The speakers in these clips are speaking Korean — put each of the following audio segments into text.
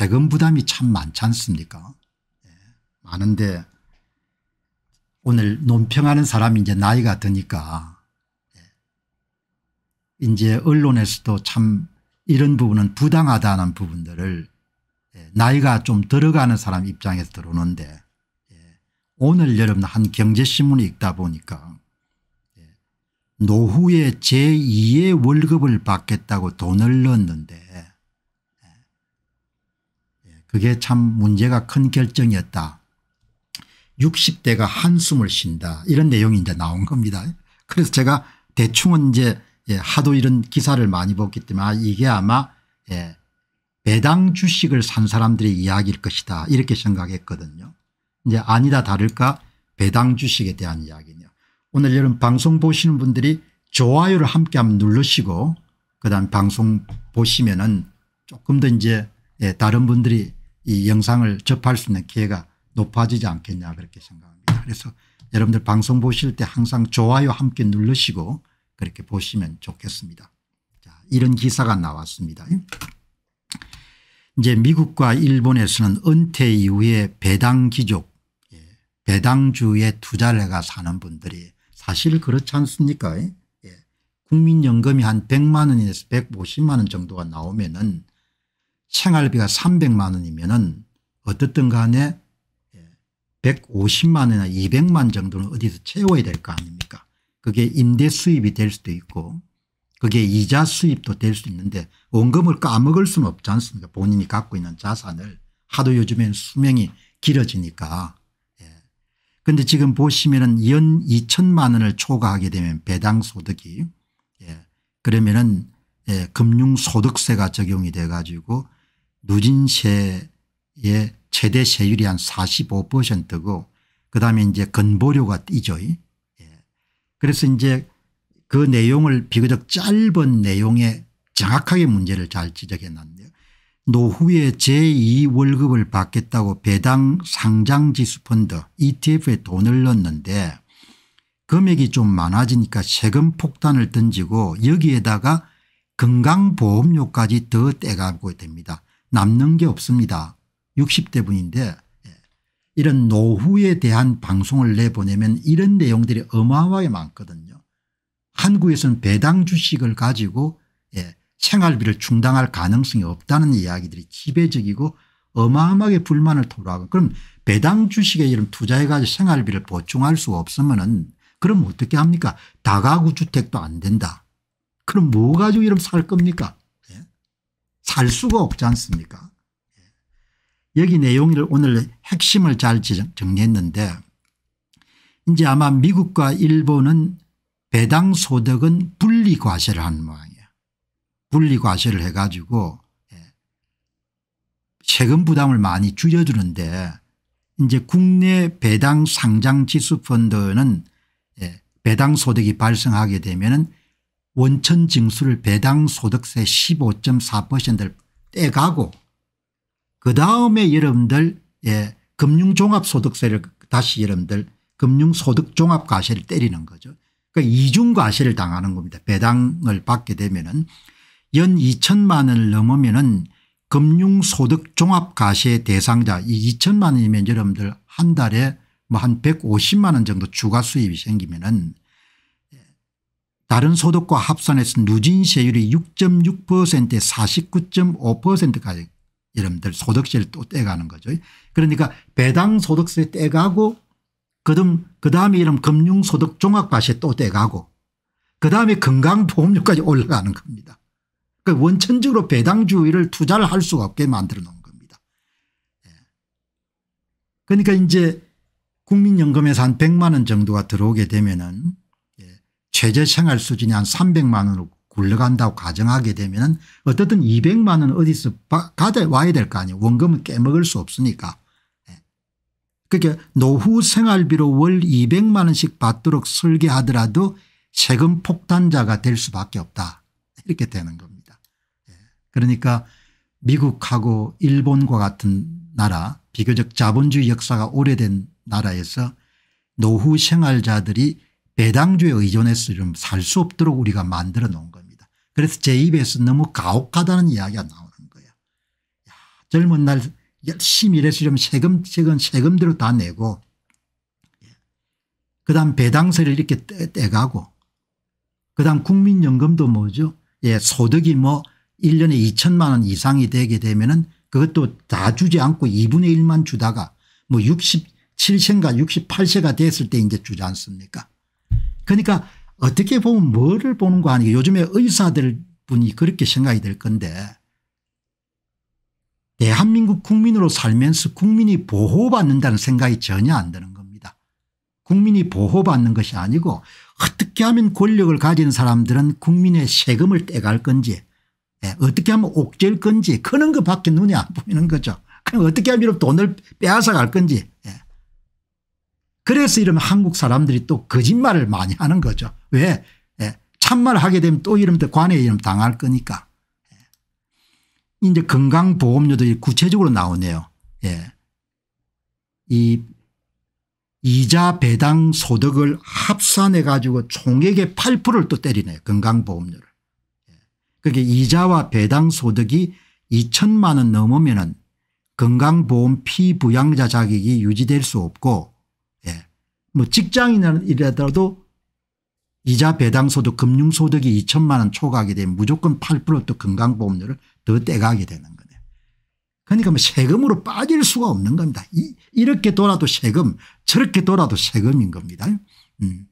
세금 부담이 참 많지 않습니까? 예, 많은데 오늘 논평하는 사람이 이제 나이가 드니까 예, 이제 언론에서도 참 이런 부분은 부당하다는 부분들을 예, 나이가 좀 들어가는 사람 입장에서 들어오는데 오늘 여러분 한 경제신문을 읽다 보니까 노후에 제2의 월급을 받겠다고 돈을 넣었는데 그게 참 문제가 큰 결정이었다. 60대가 한숨을 쉰다 이런 내용이 이제 나온 겁니다. 그래서 제가 대충은 이제 예, 하도 이런 기사를 많이 봤기 때문에 아, 이게 아마 예, 배당 주식을 산 사람들의 이야기일 것이다 이렇게 생각했거든요. 이제 아니다 다를까 배당 주식에 대한 이야기네요. 오늘 여러분 방송 보시는 분들이 좋아요를 함께 한번 누르시고 그다음 방송 보시면은 조금 더 이제 예, 다른 분들이 이 영상을 접할 수 있는 기회가 높아지지 않겠냐 그렇게 생각합니다. 그래서 여러분들 방송 보실 때 항상 좋아요 함께 누르시고 그렇게 보시면 좋겠습니다. 자, 이런 기사가 나왔습니다. 이제 미국과 일본에서는 은퇴 이후에 배당 기족 예, 배당주에 투자를 해가 사는 분들이 사실 그렇지 않습니까 예, 국민연금이 한 100만 원에서 150만 원 정도가 나오면 은 생활비가 300만 원이면은 어떻든 간에 150만 예, 원이나 200만 정도는 어디서 채워야 될 거 아닙니까 그게 임대 수입이 될 수도 있고 그게 이자 수입도 될 수 있는데 원금을 까먹을 수는 없지 않습니까 본인이 갖고 있는 자산을 하도 요즘엔 수명이 길어지니까 그런데 예. 지금 보시면 은연 2천만 원을 초과하게 되면 배당소득이 예. 그러면 은 예. 금융소득세가 적용이 돼 가지고 누진세의 최대 세율이 한 45%고 그다음에 이제 건보료가 뛰죠. 예. 그래서 이제 그 내용을 비교적 짧은 내용에 정확하게 문제를 잘 지적해 놨데요 노후에 제2월급을 받겠다고 배당 상장지수 펀드 etf에 돈을 넣었는데 금액이 좀 많아지니까 세금 폭탄을 던지고 여기에다가 건강보험료까지 더 떼가고 됩니다. 남는 게 없습니다. 60대 분인데 예. 이런 노후에 대한 방송을 내보내면 이런 내용들이 어마어마하게 많거든요. 한국에서는 배당 주식을 가지고 예, 생활비를 충당할 가능성이 없다는 이야기들이 지배적이고 어마어마하게 불만을 토로하고 그럼 배당 주식에 이런 투자해 가지고 생활비를 보충할 수 없으면 은 그럼 어떻게 합니까 다가구 주택도 안 된다. 그럼 뭐 가지고 이런살 겁니까 살 수가 없지 않습니까 여기 내용을 오늘 핵심을 잘 정리했는데 이제 아마 미국과 일본은 배당 소득은 분리 과세를 하는 모양이에 분리 과세를 해 가지고 예, 세금 부담을 많이 줄여주는데 이제 국내 배당 상장 지수 펀드는 예, 배당 소득이 발생하게 되면 원천 징수를 배당 소득세 15.4%를 떼가고 그 다음에 여러분들 예, 금융종합소득세를 다시 여러분들 금융소득종합과세를 때리는 거죠. 그러니까 이중과세를 당하는 겁니다. 배당을 받게 되면 은연 2천만 원을 넘으면 은 금융소득종합과세 대상자 이 2천만 원이면 여러분들 한 달에 뭐 한 150만 원 정도 추가 수입이 생기면 은 다른 소득과 합산해서 누진 세율이 6.6%에 49.5%까지 여러분들 소득세를 또 떼가는 거죠. 그러니까 배당 소득세 떼가고 그다음 그다음에 이런 금융소득 종합과세 또 떼가고 그다음에 건강보험료까지 올라가는 겁니다. 그러니까 원천적으로 배당주의를 투자를 할 수가 없게 만들어 놓은 겁니다. 예. 그러니까 이제 국민연금에서 한 100만 원 정도가 들어오게 되면은 최저생활수준이 한 300만 원으로 굴러간다고 가정하게 되면 어쨌든 200만 원 어디서 가져와야 될 거 아니에요. 원금은 깨먹을 수 없으니까. 예. 그러니까 노후 생활비로 월 200만 원씩 받도록 설계하더라도 세금 폭탄자가 될 수밖에 없다. 이렇게 되는 겁니다. 예. 그러니까 미국하고 일본과 같은 나라 비교적 자본주의 역사가 오래된 나라에서 노후 생활자들이 배당주에 의존해서 좀 살 수 없도록 우리가 만들어 놓은 겁니다. 그래서 제 입에서 너무 가혹하다는 이야기가 나오는 거예 야, 젊은 날 열심히 일해서 세금, 세금, 세금대로 다 내고 예. 그 다음 배당세를 이렇게 떼, 가고그 다음 국민연금도 뭐죠 예 소득이 뭐 1년에 2천만 원 이상이 되게 되면 은 그것도 다 주지 않고 2분의 1만 주다가 뭐 67세인가 68세가 됐을 때 이제 주지 않습니까 그러니까 어떻게 보면 뭐를 보는 거 아니에요. 요즘에 의사들 분이 그렇게 생각이 될 건데 대한민국 국민으로 살면서 국민이 보호받는다는 생각이 전혀 안 드는 겁니다. 국민이 보호받는 것이 아니고 어떻게 하면 권력을 가진 사람들은 국민의 세금을 떼갈 건지 예, 어떻게 하면 옥죄일 건지 그런 것밖에 눈에 안 보이는 거죠. 그럼 어떻게 하면 돈을 빼앗아 갈 건지 예. 그래서 이러면 한국 사람들이 또 거짓말을 많이 하는 거죠. 왜 예. 참말 하게 되면 또 이러면 또 관에 이름 당할 거니까. 예. 이제 건강보험료도 구체적으로 나오네요. 예. 이 이자 배당 소득을 합산해 가지고 총액의 8%를 또 때리네요. 건강보험료를. 예. 그게 그러니까 이자와 배당 소득이 2천만 원 넘으면 은 건강보험 피부양자 자격이 유지될 수 없고 뭐 직장인이라더라도 이자 배당소득 금융소득이 2천만 원 초과하게 되면 무조건 8%또 건강보험료를 더 떼가게 되는 거네요. 그러니까 뭐 세금으로 빠질 수가 없는 겁니다. 이, 이렇게 돌아도 세금 저렇게 돌아도 세금인 겁니다. 음.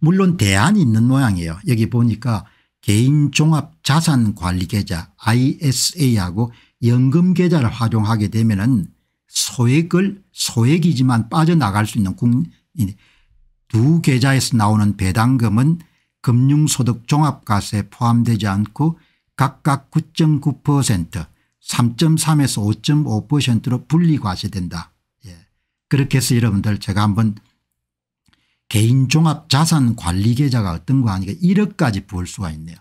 물론 대안이 있는 모양이에요. 여기 보니까 개인종합자산관리계좌 ISA하고 연금계좌를 활용하게 되면 은 소액을 소액이지만 빠져나갈 수 있는 국민 두 계좌에서 나오는 배당금은 금융소득 종합과세에 포함되지 않고 각각 9.9% 3.3에서 5.5%로 분리과세된다. 예. 그렇게 해서 여러분들 제가 한번 개인종합자산관리계좌가 어떤 거 하니까 1억까지 부을 수가 있네요.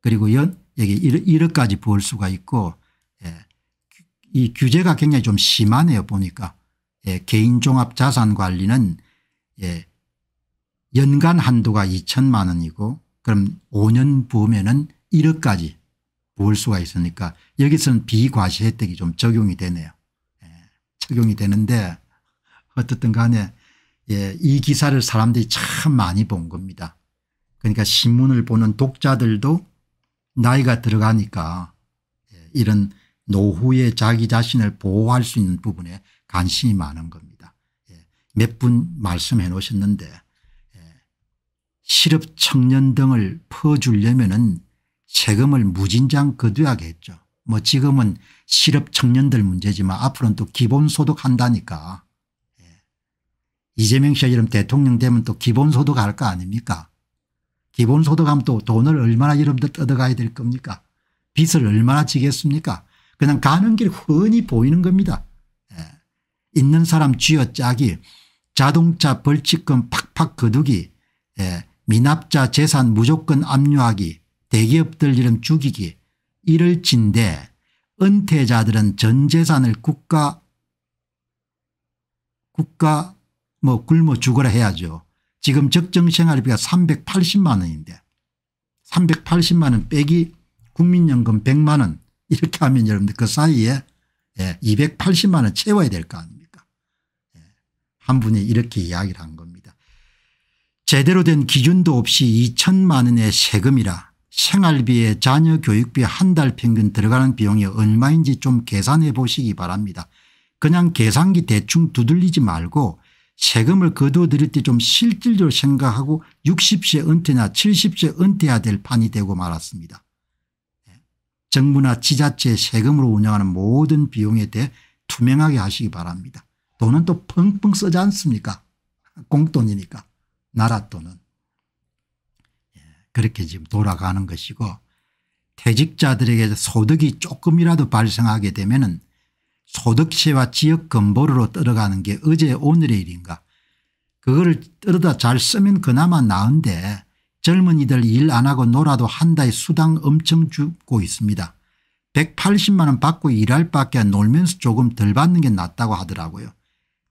그리고 연 여기 1억까지 부을 수가 있고 예. 이 규제가 굉장히 좀 심하네요 보니까 예, 개인종합자산관리는 예, 연간 한도가 2천만 원이고 그럼 5년 보면은 1억까지 부을 수가 있으니까 여기서는 비과세 혜택이 좀 적용이 되네요. 예, 적용이 되는데 어떻든 간에 예, 이 기사를 사람들이 참 많이 본 겁니다. 그러니까 신문을 보는 독자들도 나이가 들어가니까 예, 이런 노후에 자기 자신을 보호할 수 있는 부분에 관심이 많은 겁니다. 예, 몇분 말씀해 놓으셨는데 실업 예, 청년 등을 퍼주려면 은 세금을 무진장 거둬야겠죠. 뭐 지금은 실업 청년들 문제지만 앞으로는 또 기본소득 한다니까 예, 이재명 씨가 이름 대통령 되면 또 기본소득 할 거 아닙니까 기본소득하면 또 돈을 얼마나 여러분들 뜯어가야 될 겁니까 빚을 얼마나 지겠습니까 그냥 가는 길흔히 보이는 겁니다. 예. 있는 사람 쥐어짜기 자동차 벌칙금 팍팍 거두기 예. 미납자 재산 무조건 압류하기 대기업들 이름 죽이기 이를 진데 은퇴자들은 전 재산을 국가 국가 뭐 굶어 죽어라 해야죠. 지금 적정생활비가 380만 원인데 380만 원 빼기 국민연금 100만 원 이렇게 하면 여러분들 그 사이에 280만 예, 원 채워야 될 거 아닙니까 예, 한 분이 이렇게 이야기를 한 겁니다. 제대로 된 기준도 없이 2천만 원의 세금이라 생활비에 자녀 교육비 한 달 평균 들어가는 비용이 얼마인지 좀 계산해 보시기 바랍니다. 그냥 계산기 대충 두들리지 말고 세금을 거둬어 드릴 때 좀 실질적으로 생각하고 60세 은퇴나 70세 은퇴해야 될 판이 되고 말았습니다. 정부나 지자체 세금으로 운영하는 모든 비용에 대해 투명하게 하시기 바랍니다. 돈은 또 펑펑 쓰지 않습니까 공돈이니까 나라 돈은. 예, 그렇게 지금 돌아가는 것이고 퇴직자들에게 소득이 조금이라도 발생하게 되면 은 소득세와 지역건보료로 떨어가는 게 어제 오늘의 일인가 그거를 떨어다 잘 쓰면 그나마 나은데 젊은이들 일 안 하고 놀아도 한달 수당 엄청 주고 있습니다. 180만 원 받고 일할 밖에 놀면서 조금 덜 받는 게 낫다고 하더라고요.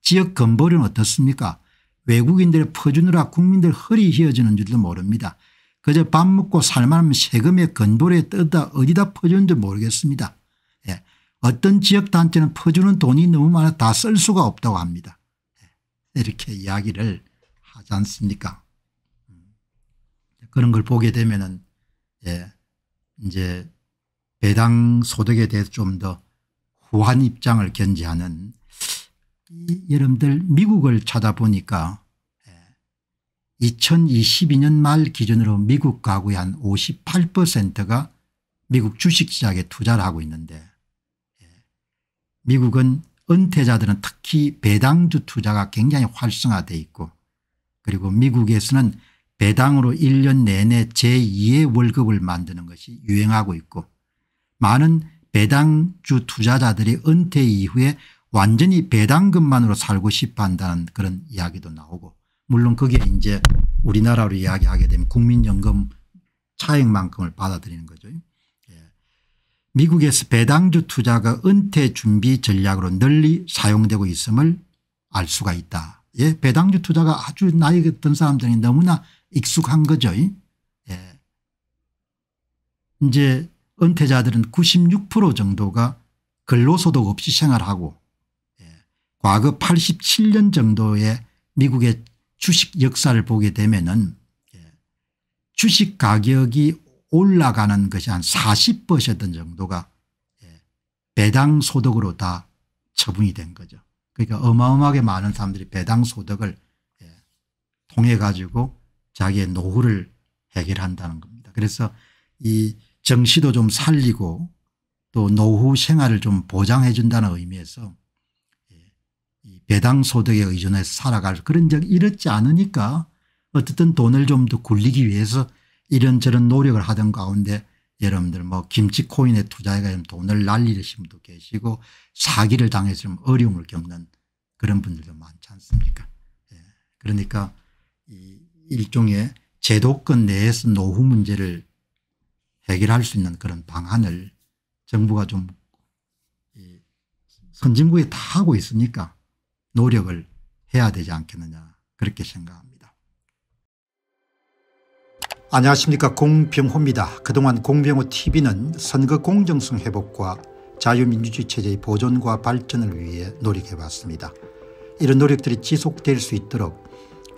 지역 건보료는 어떻습니까? 외국인들 퍼주느라 국민들 허리 휘어지는 줄도 모릅니다. 그저 밥 먹고 살만하면 세금의 건보료에 떠다 어디다 퍼주는지 모르겠습니다. 예. 어떤 지역단체는 퍼주는 돈이 너무 많아 다 쓸 수가 없다고 합니다. 예. 이렇게 이야기를 하지 않습니까 그런 걸 보게 되면은 예, 이제 배당 소득에 대해서 좀 더 후한 입장을 견지하는 여러분들 미국을 찾아보니까 2022년 예, 말 기준으로 미국 가구의 한 58%가 미국 주식시장에 투자를 하고 있는데 예, 미국은 은퇴자들은 특히 배당주 투자가 굉장히 활성화되어 있고 그리고 미국에서는 배당으로 1년 내내 제2의 월급을 만드는 것이 유행하고 있고 많은 배당주 투자자들이 은퇴 이후에 완전히 배당금만으로 살고 싶어 한다는 그런 이야기도 나오고 물론 그게 이제 우리나라로 이야기하게 되면 국민연금 차액만큼을 받아들이는 거죠. 예. 미국에서 배당주 투자가 은퇴 준비 전략으로 널리 사용되고 있음을 알 수가 있다. 예, 배당주 투자가 아주 나이 든 사람들이 너무나 익숙한 거죠. 예. 이제 은퇴자들은 96% 정도가 근로소득 없이 생활하고 예. 과거 87년 정도의 미국의 주식 역사를 보게 되면은 예. 주식 가격이 올라가는 것이 한40% 정도가 예. 배당 소득으로 다 처분이 된 거죠. 그러니까 어마어마하게 많은 사람들이 배당 소득을 예. 통해 가지고 자기의 노후를 해결한다는 겁니다. 그래서 이 정시도 좀 살리고 또 노후 생활을 좀 보장해 준다는 의미에서 예, 배당 소득에 의존해서 살아갈 그런 적 이렇지 않으니까 어쨌든 돈을 좀 더 굴리기 위해서 이런저런 노력을 하던 가운데 여러분들 뭐 김치 코인에 투자해가 돈을 날리신 분도 계시고 사기를 당해서 어려움을 겪는 그런 분들도 많지 않습니까 예. 그러니까 이 일종의 제도권 내에서 노후 문제를 해결할 수 있는 그런 방안을 정부가 좀 선진국이 다 하고 있으니까 노력을 해야 되지 않겠느냐 그렇게 생각합니다. 안녕하십니까 공병호입니다. 그동안 공병호 tv는 선거 공정성 회복과 자유민주주의 체제의 보존과 발전을 위해 노력해왔습니다. 이런 노력들이 지속될 수 있도록